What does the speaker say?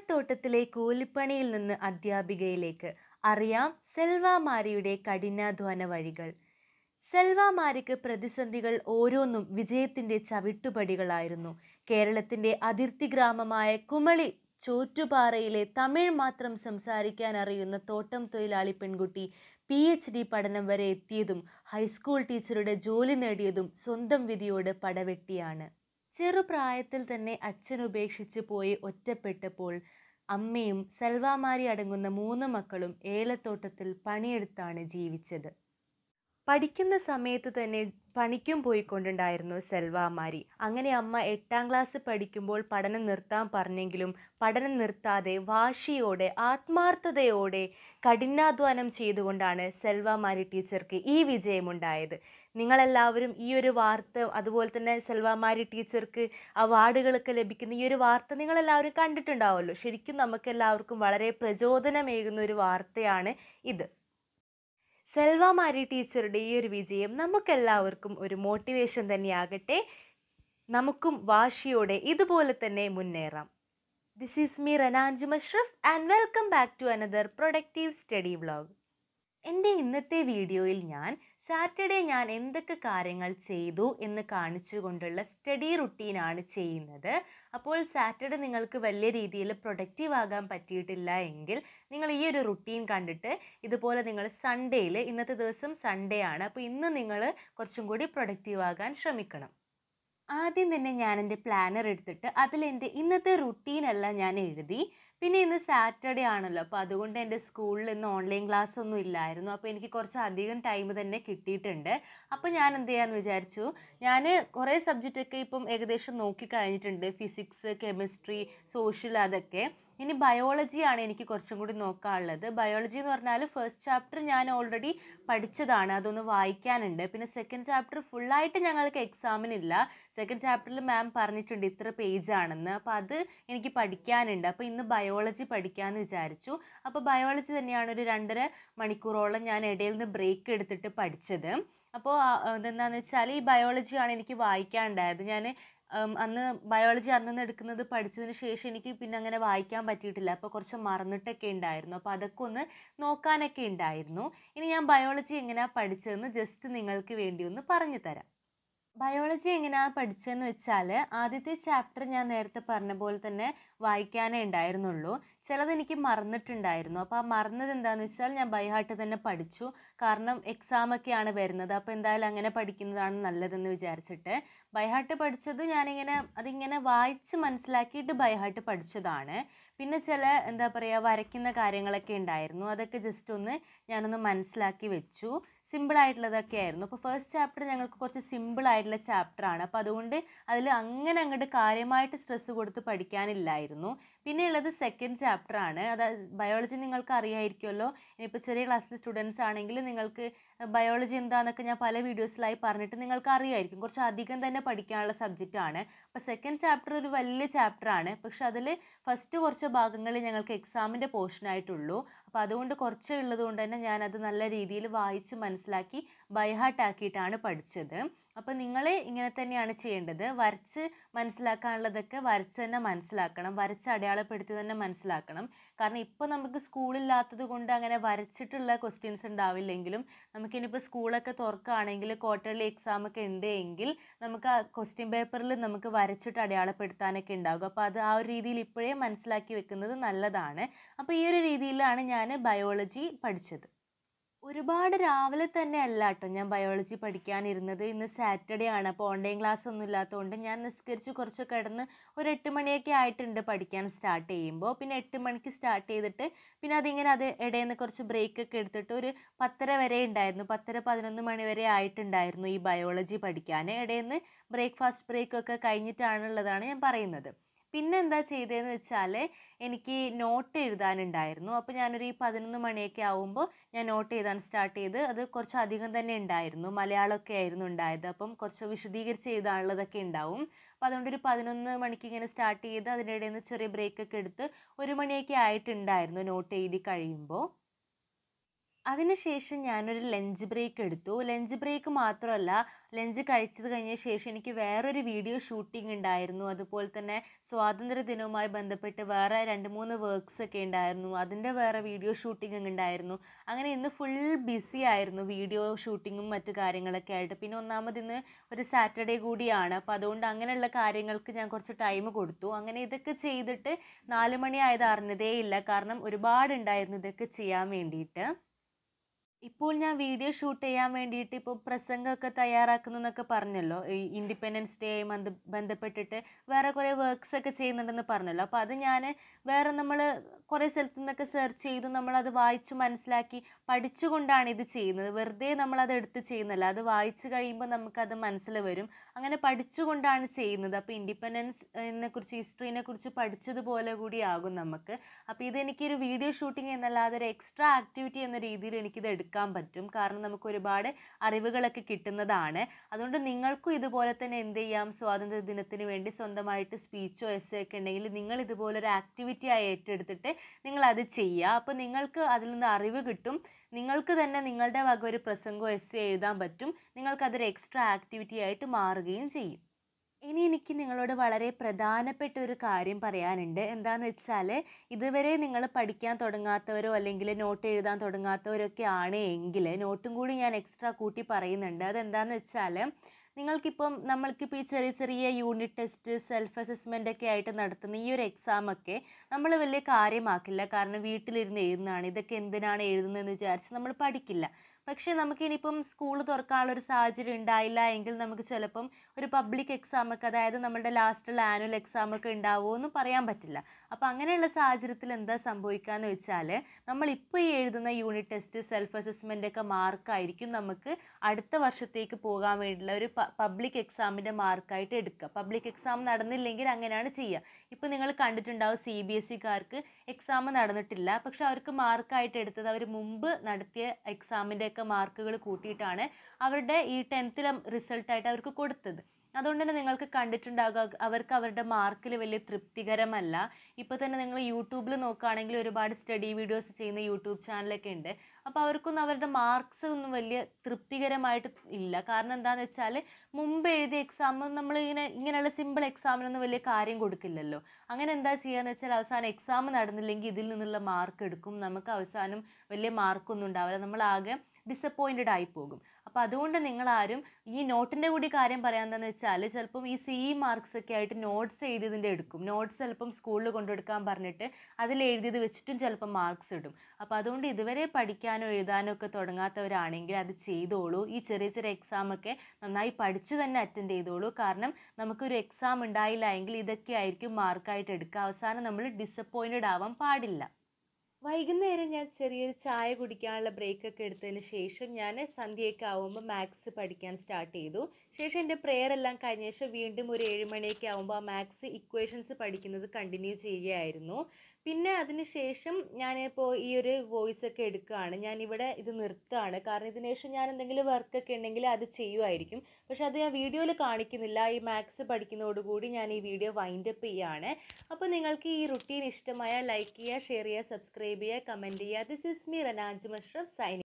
rubber കൂലിപ്പണിയിൽ നിന്ന് അധ്യാപികയിലേക്ക് അറിയാം സെൽവാമാരിയുടെ കഠിനാധ്വാന വഴികൾ സെൽവാമാരിക്ക് പ്രതിസന്ധികൾ ഓരോന്നും വിജയത്തിൻ്റെ ചവിട്ടുപടികളായിരുന്നു കേരളത്തിൻ്റെ അതിർത്തി ഗ്രാമമായ കുമളി ചോറ്റുപാറയിലെ തമിഴ് മാത്രം സംസാരിക്കാൻ അറിയുന്ന തോട്ടം തൊഴിലാളി പെൺകുട്ടി പി എച്ച് ഡി പഠനം വരെ എത്തിയതും ഹൈസ്കൂൾ ടീച്ചറുടെ ജോലി നേടിയതും സ്വന്തം വിധിയോട് പടവെട്ടിയാണ് ചെറുപ്രായത്തിൽ തന്നെ അച്ഛൻ ഉപേക്ഷിച്ച് പോയി ഒറ്റപ്പെട്ടപ്പോൾ അമ്മയും സൽവാമാരി അടങ്ങുന്ന മൂന്ന് മക്കളും ഏലത്തോട്ടത്തിൽ പണിയെടുത്താണ് ജീവിച്ചത് പഠിക്കുന്ന സമയത്ത് തന്നെ പണിക്കും പോയിക്കൊണ്ടുണ്ടായിരുന്നു സെൽവാമാരി അങ്ങനെ അമ്മ എട്ടാം ക്ലാസ് പഠിക്കുമ്പോൾ പഠനം നിർത്താൻ പറഞ്ഞെങ്കിലും പഠനം നിർത്താതെ വാശിയോടെ ആത്മാർത്ഥതയോടെ കഠിനാധ്വാനം ചെയ്തുകൊണ്ടാണ് സെൽവാമാരി ടീച്ചർക്ക് ഈ വിജയമുണ്ടായത് നിങ്ങളെല്ലാവരും ഈ ഒരു വാർത്ത അതുപോലെ തന്നെ സെൽവാമാരി ടീച്ചർക്ക് അവാർഡുകളൊക്കെ ലഭിക്കുന്ന ഈ ഒരു വാർത്ത നിങ്ങളെല്ലാവരും കണ്ടിട്ടുണ്ടാവുമല്ലോ ശരിക്കും നമുക്കെല്ലാവർക്കും വളരെ പ്രചോദനമേകുന്ന ഒരു വാർത്തയാണ് ഇത് സെൽവാമാരി ടീച്ചറുടെ ഈ ഒരു വിജയം നമുക്കെല്ലാവർക്കും ഒരു മോട്ടിവേഷൻ തന്നെയാകട്ടെ നമുക്കും വാശിയോടെ ഇതുപോലെ തന്നെ മുന്നേറാം this is me Ranaanchu Musharraf and welcome back to another productive study vlog എൻ്റെ ഇന്നത്തെ വീഡിയോയിൽ ഞാൻ സാറ്റർഡേ ഞാൻ എന്തൊക്കെ കാര്യങ്ങൾ ചെയ്തു എന്ന് കാണിച്ചുകൊണ്ടുള്ള സ്റ്റഡി റുട്ടീനാണ് ചെയ്യുന്നത് അപ്പോൾ സാറ്റർഡേ നിങ്ങൾക്ക് വലിയ രീതിയിൽ പ്രൊഡക്റ്റീവ് ആകാൻ പറ്റിയിട്ടില്ല എങ്കിൽ നിങ്ങൾ ഈ ഒരു റുട്ടീൻ കണ്ടിട്ട് ഇതുപോലെ നിങ്ങൾ സൺഡേയിൽ ഇന്നത്തെ ദിവസം സൺഡേ ആണ് അപ്പോൾ ഇന്ന് നിങ്ങൾ കുറച്ചും കൂടി പ്രൊഡക്റ്റീവ് ആകാൻ ശ്രമിക്കണം ആദ്യം തന്നെ ഞാൻ എൻ്റെ പ്ലാനർ എടുത്തിട്ട് അതിൽ എൻ്റെ ഇന്നത്തെ റുട്ടീനെല്ലാം ഞാൻ എഴുതി പിന്നെ ഇന്ന് സാറ്റർഡേ ആണല്ലോ അപ്പോൾ അതുകൊണ്ട് എൻ്റെ സ്കൂളിൽ ഇന്ന് ഓൺലൈൻ ക്ലാസ് ഒന്നും ഇല്ലായിരുന്നു അപ്പോൾ എനിക്ക് കുറച്ച് അധികം ടൈം തന്നെ കിട്ടിയിട്ടുണ്ട് അപ്പോൾ ഞാൻ എന്ത് ചെയ്യാമെന്ന് വിചാരിച്ചു ഞാൻ കുറേ സബ്ജക്റ്റൊക്കെ ഇപ്പം ഏകദേശം നോക്കി കഴിഞ്ഞിട്ടുണ്ട് ഫിസിക്സ് കെമിസ്ട്രി സോഷ്യൽ അതൊക്കെ ഇനി ബയോളജിയാണ് എനിക്ക് കുറച്ചും കൂടി നോക്കാനുള്ളത് ബയോളജി എന്ന് പറഞ്ഞാൽ ഫസ്റ്റ് ചാപ്റ്റർ ഞാൻ ഓൾറെഡി പഠിച്ചതാണ് അതൊന്ന് വായിക്കാനുണ്ട് പിന്നെ സെക്കൻഡ് ചാപ്റ്റർ ഫുള്ളായിട്ട് ഞങ്ങൾക്ക് എക്സാമിനില്ല സെക്കൻഡ് ചാപ്റ്ററിൽ മാം പറഞ്ഞിട്ടുണ്ട് ഇത്ര പേജാണെന്ന് അപ്പോൾ അത് എനിക്ക് പഠിക്കാനുണ്ട് അപ്പോൾ ഇന്ന് ബയോളജി പഠിക്കാമെന്ന് വിചാരിച്ചു അപ്പോൾ ബയോളജി തന്നെയാണ് ഒരു രണ്ടര മണിക്കൂറോളം ഞാൻ ഇടയിൽ നിന്ന് ബ്രേക്ക് എടുത്തിട്ട് പഠിച്ചത് അപ്പോൾ എന്താണെന്ന് വെച്ചാൽ ഈ ബയോളജിയാണ് എനിക്ക് വായിക്കാനുണ്ടായത് ഞാൻ അന്ന് ബയോളജി അന്നന്ന് എടുക്കുന്നത് പഠിച്ചതിന് ശേഷം എനിക്ക് പിന്നെ അങ്ങനെ വായിക്കാൻ പറ്റിയിട്ടില്ല അപ്പോൾ കുറച്ച് മറന്നിട്ടൊക്കെ ഉണ്ടായിരുന്നു അപ്പോൾ അതൊക്കെ ഒന്ന് നോക്കാനൊക്കെ ഉണ്ടായിരുന്നു ഇനി ഞാൻ ബയോളജി എങ്ങനെയാണ് പഠിച്ചതെന്ന് ജസ്റ്റ് നിങ്ങൾക്ക് വേണ്ടി ഒന്ന് പറഞ്ഞു തരാം ബയോളജി എങ്ങനെയാണ് പഠിച്ചതെന്ന് വെച്ചാൽ ആദ്യത്തെ ചാപ്റ്റർ ഞാൻ നേരത്തെ പറഞ്ഞ പോലെ തന്നെ വായിക്കാനേ ഉണ്ടായിരുന്നുള്ളൂ ചിലത് എനിക്ക് മറന്നിട്ടുണ്ടായിരുന്നു അപ്പോൾ ആ മറന്നത് എന്താണെന്ന് വെച്ചാൽ ഞാൻ ബൈഹാർട്ട് തന്നെ പഠിച്ചു കാരണം എക്സാമൊക്കെയാണ് വരുന്നത് അപ്പോൾ എന്തായാലും അങ്ങനെ പഠിക്കുന്നതാണ് നല്ലതെന്ന് വിചാരിച്ചിട്ട് ബൈഹാർട്ട് പഠിച്ചത് ഞാനിങ്ങനെ അതിങ്ങനെ വായിച്ച് മനസ്സിലാക്കിയിട്ട് ബൈഹാർട്ട് പഠിച്ചതാണ് പിന്നെ ചില എന്താ പറയുക വരയ്ക്കുന്ന കാര്യങ്ങളൊക്കെ ഉണ്ടായിരുന്നു അതൊക്കെ ജസ്റ്റ് ഒന്ന് ഞാനൊന്ന് മനസ്സിലാക്കി വെച്ചു സിമ്പിൾ ആയിട്ടുള്ളതൊക്കെ ആയിരുന്നു അപ്പോൾ ഫസ്റ്റ് ചാപ്റ്റർ ഞങ്ങൾക്ക് കുറച്ച് സിമ്പിൾ ആയിട്ടുള്ള ചാപ്റ്റർ ആണ് അപ്പോൾ അതുകൊണ്ട് അതിൽ അങ്ങനെ അങ്ങോട്ട് കാര്യമായിട്ട് സ്ട്രെസ് കൊടുത്ത് പഠിക്കാനില്ലായിരുന്നു പിന്നെയുള്ളത് സെക്കൻഡ് ചാപ്റ്റർ ആണ് ബയോളജി നിങ്ങൾക്ക് അറിയായിരിക്കുമല്ലോ ഇനിയിപ്പോൾ ചെറിയ ക്ലാസ്സിലെ സ്റ്റുഡൻസ് ആണെങ്കിൽ നിങ്ങൾക്ക് ബയോളജി എന്താണെന്നൊക്കെ ഞാൻ പല വീഡിയോസിലായി പറഞ്ഞിട്ട് നിങ്ങൾക്ക് അറിയായിരിക്കും കുറച്ച് അധികം തന്നെ പഠിക്കാനുള്ള സബ്ജക്റ്റാണ് അപ്പോൾ സെക്കൻഡ് ചാപ്റ്റർ ഒരു വലിയ ചാപ്റ്ററാണ് പക്ഷെ അതിൽ ഫസ്റ്റ് കുറച്ച് ഭാഗങ്ങൾ ഞങ്ങൾക്ക് എക്സാമിൻ്റെ പോർഷനായിട്ടുള്ളൂ അപ്പോൾ അതുകൊണ്ട് കുറച്ചേ ഉള്ളതുകൊണ്ട് തന്നെ ഞാനത് നല്ല രീതിയിൽ വായിച്ച് മനസ്സിലാക്കി ബൈഹാർട്ടാക്കിയിട്ടാണ് പഠിച്ചത് അപ്പോൾ നിങ്ങൾ ഇങ്ങനെ തന്നെയാണ് ചെയ്യേണ്ടത് വരച്ച് മനസ്സിലാക്കാനുള്ളതൊക്കെ വരച്ച് തന്നെ മനസ്സിലാക്കണം വരച്ച് അടയാളപ്പെടുത്തി തന്നെ മനസ്സിലാക്കണം കാരണം ഇപ്പോൾ നമുക്ക് സ്കൂളില്ലാത്തത് കൊണ്ട് അങ്ങനെ വരച്ചിട്ടുള്ള ക്വസ്റ്റ്യൻസ് ഉണ്ടാവില്ലെങ്കിലും നമുക്കിനിപ്പോൾ സ്കൂളൊക്കെ തുറക്കുകയാണെങ്കിൽ ക്വാർട്ടർലി എക്സാം ഒക്കെ ഉണ്ട് എങ്കിൽ നമുക്ക് ആ ക്വസ്റ്റ്യൻ പേപ്പറിൽ നമുക്ക് വരച്ചിട്ട് അടയാളപ്പെടുത്താനൊക്കെ ഉണ്ടാകും അപ്പോൾ അത് ആ ഒരു രീതിയിൽ ഇപ്പോഴേ മനസ്സിലാക്കി വെക്കുന്നത് നല്ലതാണ് അപ്പോൾ ഈ ഒരു രീതിയിലാണ് ഞാൻ ബയോളജി പഠിച്ചത് ഒരുപാട് രാവിലെ തന്നെ അല്ല കേട്ടോ ഞാൻ ബയോളജി പഠിക്കാനിരുന്നത് ഇന്ന് സാറ്റർഡേ ആണ് അപ്പോൾ ഓൺലൈൻ ക്ലാസ് ഒന്നും ഇല്ലാത്തതുകൊണ്ട് ഞാൻ നിസ്കരിച്ച് കുറച്ച് കിടന്ന് ഒരു എട്ട് മണിയൊക്കെ ആയിട്ടുണ്ട് പഠിക്കാൻ സ്റ്റാർട്ട് ചെയ്യുമ്പോൾ പിന്നെ എട്ട് മണിക്ക് സ്റ്റാർട്ട് ചെയ്തിട്ട് പിന്നെ അതിങ്ങനെ അത് ഇടയിൽ നിന്ന് കുറച്ച് ബ്രേക്കൊക്കെ എടുത്തിട്ട് ഒരു പത്തര വരെ ഉണ്ടായിരുന്നു പത്തര പതിനൊന്ന് മണി വരെ ആയിട്ടുണ്ടായിരുന്നു ഈ ബയോളജി പഠിക്കാൻ ഇടയിൽ നിന്ന് ബ്രേക്ക്ഫാസ്റ്റ് ബ്രേക്കൊക്കെ കഴിഞ്ഞിട്ടാണുള്ളതാണ് ഞാൻ പറയുന്നത് പിന്നെ എന്താ ചെയ്തതെന്ന് വെച്ചാൽ എനിക്ക് നോട്ട് എഴുതാനുണ്ടായിരുന്നു അപ്പോൾ ഞാനൊരു ഈ പതിനൊന്ന് മണിയൊക്കെ ആവുമ്പോൾ ഞാൻ നോട്ട് എഴുതാൻ സ്റ്റാർട്ട് ചെയ്ത് അത് കുറച്ച് അധികം തന്നെ ഉണ്ടായിരുന്നു മലയാളമൊക്കെ ആയിരുന്നു ഉണ്ടായത് അപ്പം കുറച്ച് വിശദീകരിച്ച് എഴുതാനുള്ളതൊക്കെ ഉണ്ടാവും അപ്പോൾ അതുകൊണ്ട് ഒരു പതിനൊന്ന് മണിക്ക് ഇങ്ങനെ സ്റ്റാർട്ട് ചെയ്ത് അതിനിടയിൽ നിന്ന് ചെറിയ ബ്രേക്കൊക്കെ എടുത്ത് ഒരു മണിയൊക്കെ ആയിട്ടുണ്ടായിരുന്നു നോട്ട് എഴുതി കഴിയുമ്പോൾ അതിനുശേഷം ഞാനൊരു ലഞ്ച് ബ്രേക്ക് എടുത്തു ലഞ്ച് ബ്രേക്ക് മാത്രമല്ല ലഞ്ച് കഴിച്ചത് കഴിഞ്ഞ ശേഷം എനിക്ക് വേറൊരു വീഡിയോ ഷൂട്ടിംഗ് ഉണ്ടായിരുന്നു അതുപോലെ തന്നെ സ്വാതന്ത്ര്യ ബന്ധപ്പെട്ട് വേറെ രണ്ട് മൂന്ന് വർക്ക്സ് ഒക്കെ ഉണ്ടായിരുന്നു അതിൻ്റെ വേറെ വീഡിയോ ഷൂട്ടിംഗ് ഉണ്ടായിരുന്നു അങ്ങനെ ഇന്ന് ഫുൾ ബിസി ആയിരുന്നു വീഡിയോ ഷൂട്ടിങ്ങും മറ്റു കാര്യങ്ങളൊക്കെ ആയിട്ട് പിന്നെ ഒന്നാമത് ഇന്ന് ഒരു സാറ്റർഡേ കൂടിയാണ് അപ്പോൾ അതുകൊണ്ട് അങ്ങനെയുള്ള കാര്യങ്ങൾക്ക് ഞാൻ കുറച്ച് ടൈം കൊടുത്തു അങ്ങനെ ഇതൊക്കെ ചെയ്തിട്ട് നാല് മണിയായത് അറിഞ്ഞതേ ഇല്ല കാരണം ഒരുപാടുണ്ടായിരുന്നു ഇതൊക്കെ ചെയ്യാൻ വേണ്ടിയിട്ട് ഇപ്പോൾ ഞാൻ വീഡിയോ ഷൂട്ട് ചെയ്യാൻ വേണ്ടിയിട്ട് ഇപ്പോൾ പ്രസംഗമൊക്കെ തയ്യാറാക്കുന്നു എന്നൊക്കെ പറഞ്ഞല്ലോ ഈ ഇൻഡിപെൻഡൻസ് ഡേയുമായി ബന്ധ ബന്ധപ്പെട്ടിട്ട് വേറെ കുറേ വർക്ക്സ് ഒക്കെ ചെയ്യുന്നുണ്ടെന്ന് പറഞ്ഞല്ലോ അപ്പോൾ അത് ഞാൻ വേറെ നമ്മൾ കുറേ സ്ഥലത്തു നിന്നൊക്കെ സെർച്ച് ചെയ്തു നമ്മളത് വായിച്ചു മനസ്സിലാക്കി പഠിച്ചുകൊണ്ടാണ് ഇത് ചെയ്യുന്നത് വെറുതെ നമ്മളത് എടുത്ത് ചെയ്യുന്നില്ല അത് വായിച്ചു കഴിയുമ്പോൾ നമുക്കത് മനസ്സിൽ വരും അങ്ങനെ പഠിച്ചുകൊണ്ടാണ് ചെയ്യുന്നത് അപ്പോൾ ഇൻഡിപെൻഡൻസ് കുറിച്ച് ഹിസ്റ്ററിനെ കുറിച്ച് പഠിച്ചതുപോലെ കൂടി ആകും നമുക്ക് അപ്പോൾ ഇതെനിക്കൊരു വീഡിയോ ഷൂട്ടിംഗ് എന്നല്ലാതെ ഒരു എക്സ്ട്രാ ആക്ടിവിറ്റി എന്ന രീതിയിൽ എനിക്കിത് എടുക്കാം എടുക്കാൻ പറ്റും കാരണം നമുക്ക് ഒരുപാട് അറിവുകളൊക്കെ കിട്ടുന്നതാണ് അതുകൊണ്ട് നിങ്ങൾക്കും ഇതുപോലെ തന്നെ എന്ത് ചെയ്യാം സ്വാതന്ത്ര്യ ദിനത്തിന് വേണ്ടി സ്വന്തമായിട്ട് സ്പീച്ചോ എസ്സോ ഒക്കെ ഉണ്ടെങ്കിൽ നിങ്ങൾ ആക്ടിവിറ്റി ആയി ഏറ്റെടുത്തിട്ട് നിങ്ങൾ അത് ചെയ്യുക അപ്പോൾ നിങ്ങൾക്ക് അതിൽ നിന്ന് അറിവ് കിട്ടും നിങ്ങൾക്ക് തന്നെ നിങ്ങളുടെ വക ഒരു പ്രസംഗോ എസ് എഴുതാൻ പറ്റും നിങ്ങൾക്കതൊരു എക്സ്ട്രാ ആക്ടിവിറ്റി ആയിട്ട് മാറുകയും ചെയ്യും ഇനി എനിക്ക് നിങ്ങളോട് വളരെ പ്രധാനപ്പെട്ട ഒരു കാര്യം പറയാനുണ്ട് എന്താന്ന് വെച്ചാൽ ഇതുവരെ നിങ്ങൾ പഠിക്കാൻ തുടങ്ങാത്തവരോ അല്ലെങ്കിൽ നോട്ട് എഴുതാൻ തുടങ്ങാത്തവരൊക്കെ ആണ് എങ്കിൽ നോട്ടും കൂടി ഞാൻ എക്സ്ട്രാ കൂട്ടി പറയുന്നുണ്ട് അതെന്താന്ന് വെച്ചാൽ നിങ്ങൾക്കിപ്പം നമ്മൾക്കിപ്പോൾ ഈ ചെറിയ ചെറിയ യൂണിറ്റ് ടെസ്റ്റ് സെൽഫ് അസസ്മെൻ്റ് ഒക്കെ ആയിട്ട് നടത്തുന്ന ഈ ഒരു എക്സാമൊക്കെ നമ്മൾ വലിയ കാര്യമാക്കില്ല കാരണം വീട്ടിലിരുന്ന് എഴുതുന്നതാണ് ഇതൊക്കെ എന്തിനാണ് എഴുതുന്നതെന്ന് വിചാരിച്ച് നമ്മൾ പഠിക്കില്ല പക്ഷേ നമുക്ക് ഇനിയിപ്പം സ്കൂൾ തുറക്കാനുള്ള ഒരു സാഹചര്യം ഉണ്ടായില്ല എങ്കിൽ നമുക്ക് ചിലപ്പം ഒരു പബ്ലിക് എക്സാമൊക്കെ അതായത് നമ്മുടെ ലാസ്റ്റുള്ള ആനുവൽ എക്സാമൊക്കെ ഉണ്ടാവുമോ എന്ന് പറയാൻ പറ്റില്ല അപ്പോൾ അങ്ങനെയുള്ള സാഹചര്യത്തിൽ എന്താ സംഭവിക്കുക എന്ന് വെച്ചാൽ നമ്മളിപ്പോൾ ഈ എഴുതുന്ന യൂണിറ്റ് ടെസ്റ്റ് സെൽഫ് അസസ്മെൻ്റ് ഒക്കെ മാർക്കായിരിക്കും നമുക്ക് അടുത്ത വർഷത്തേക്ക് പോകാൻ വേണ്ടിയുള്ള ഒരു പബ്ലിക് എക്സാമിൻ്റെ മാർക്കായിട്ട് എടുക്കുക പബ്ലിക് എക്സാം നടന്നില്ലെങ്കിൽ അങ്ങനെയാണ് ചെയ്യുക ഇപ്പോൾ നിങ്ങൾ കണ്ടിട്ടുണ്ടാവും സി ബി എസ് സിക്കാർക്ക് e എക്സാം നടന്നിട്ടില്ല പക്ഷെ അവർക്ക് മാർക്കായിട്ട് എടുത്തത് അവർ മുമ്പ് നടത്തിയ എക്സാമിൻ്റെയൊക്കെ മാർക്കുകൾ കൂട്ടിയിട്ടാണ് അവരുടെ ഈ ടെൻത്തിലെ റിസൾട്ടായിട്ട് അവർക്ക് കൊടുത്തത് അതുകൊണ്ട് തന്നെ നിങ്ങൾക്ക് കണ്ടിട്ടുണ്ടാകുക അവർക്ക് അവരുടെ മാർക്കിൽ വലിയ തൃപ്തികരമല്ല ഇപ്പോൾ തന്നെ നിങ്ങൾ യൂട്യൂബിൽ നോക്കുകയാണെങ്കിൽ ഒരുപാട് സ്റ്റഡി വീഡിയോസ് ചെയ്യുന്ന യൂട്യൂബ് ചാനലൊക്കെ ഉണ്ട് അപ്പോൾ അവർക്കൊന്നും അവരുടെ മാർക്സ് ഒന്നും വലിയ തൃപ്തികരമായിട്ട് ഇല്ല കാരണം എന്താണെന്ന് വെച്ചാൽ മുമ്പ് എഴുതിയ എക്സാം നമ്മൾ ഇങ്ങനെ ഇങ്ങനെയുള്ള സിമ്പിൾ എക്സാമിനൊന്നും വലിയ കാര്യം കൊടുക്കില്ലല്ലോ അങ്ങനെ എന്താ ചെയ്യുകയെന്ന് വെച്ചാൽ അവസാനം എക്സാം നടന്നില്ലെങ്കിൽ ഇതിൽ നിന്നുള്ള മാർക്ക് എടുക്കും നമുക്ക് അവസാനം വലിയ മാർക്കൊന്നും ഉണ്ടാവില്ല നമ്മളാകെ ഡിസപ്പോയിൻറ്റഡ് ആയി പോകും അപ്പം അതുകൊണ്ട് നിങ്ങളാരും ഈ നോട്ടിൻ്റെ കൂടി കാര്യം പറയാമെന്താണെന്ന് വെച്ചാൽ ചിലപ്പം ഈ സി ഇ മാർക്സ് ഒക്കെ ആയിട്ട് നോട്ട്സ് എഴുതിയതിൻ്റെ എടുക്കും നോട്ട്സ് ചിലപ്പം സ്കൂളിൽ കൊടുക്കാൻ പറഞ്ഞിട്ട് അതിൽ എഴുതിയത് വെച്ചിട്ടും ചിലപ്പം മാർക്സ് ഇടും അപ്പോൾ അതുകൊണ്ട് ഇതുവരെ പഠിക്കാനോ എഴുതാനോ ഒക്കെ തുടങ്ങാത്തവരാണെങ്കിൽ അത് ചെയ്തോളൂ ഈ ചെറിയ ചെറിയ എക്സാം ഒക്കെ നന്നായി പഠിച്ചു തന്നെ അറ്റൻഡ് ചെയ്തോളൂ കാരണം നമുക്കൊരു എക്സാം ഉണ്ടായില്ല എങ്കിൽ ഇതൊക്കെ ആയിരിക്കും മാർക്കായിട്ട് എടുക്കുക അവസാനം നമ്മൾ ഡിസപ്പോയിൻറ്റഡ് ആവാൻ പാടില്ല വൈകുന്നേരം ഞാൻ ചെറിയൊരു ചായ കുടിക്കാനുള്ള ബ്രേക്കൊക്കെ എടുത്തതിന് ശേഷം ഞാൻ സന്ധ്യയൊക്കെ ആവുമ്പോൾ മാത്സ് പഠിക്കാൻ സ്റ്റാർട്ട് ചെയ്തു ശേഷം എൻ്റെ പ്രെയർ എല്ലാം കഴിഞ്ഞ ശേഷം വീണ്ടും ഒരു ഏഴ് മണിയൊക്കെ ആവുമ്പോൾ ആ മാത്സ് ഇക്വേഷൻസ് പഠിക്കുന്നത് കണ്ടിന്യൂ ചെയ്യുകയായിരുന്നു പിന്നെ അതിന് ശേഷം ഞാനിപ്പോൾ ഈ ഒരു വോയിസ് ഒക്കെ എടുക്കുകയാണ് ഞാനിവിടെ ഇത് നിർത്തുകയാണ് കാരണം ഇതിന് ശേഷം ഞാൻ എന്തെങ്കിലും വർക്കൊക്കെ ഉണ്ടെങ്കിൽ അത് ചെയ്യുമായിരിക്കും പക്ഷെ അത് ഞാൻ വീഡിയോയിൽ കാണിക്കുന്നില്ല ഈ മാത്സ് പഠിക്കുന്നതോടുകൂടി ഞാൻ ഈ വീഡിയോ വൈൻഡ് അപ്പ് ചെയ്യുകയാണ് അപ്പോൾ നിങ്ങൾക്ക് ഈ റുട്ടീൻ ഇഷ്ടമായ ലൈക്ക് ചെയ്യുക ഷെയർ ചെയ്യുക സബ്സ്ക്രൈബ് ചെയ്യുക കമൻറ്റ് ചെയ്യുക this is me Ranaj Musharraf Saini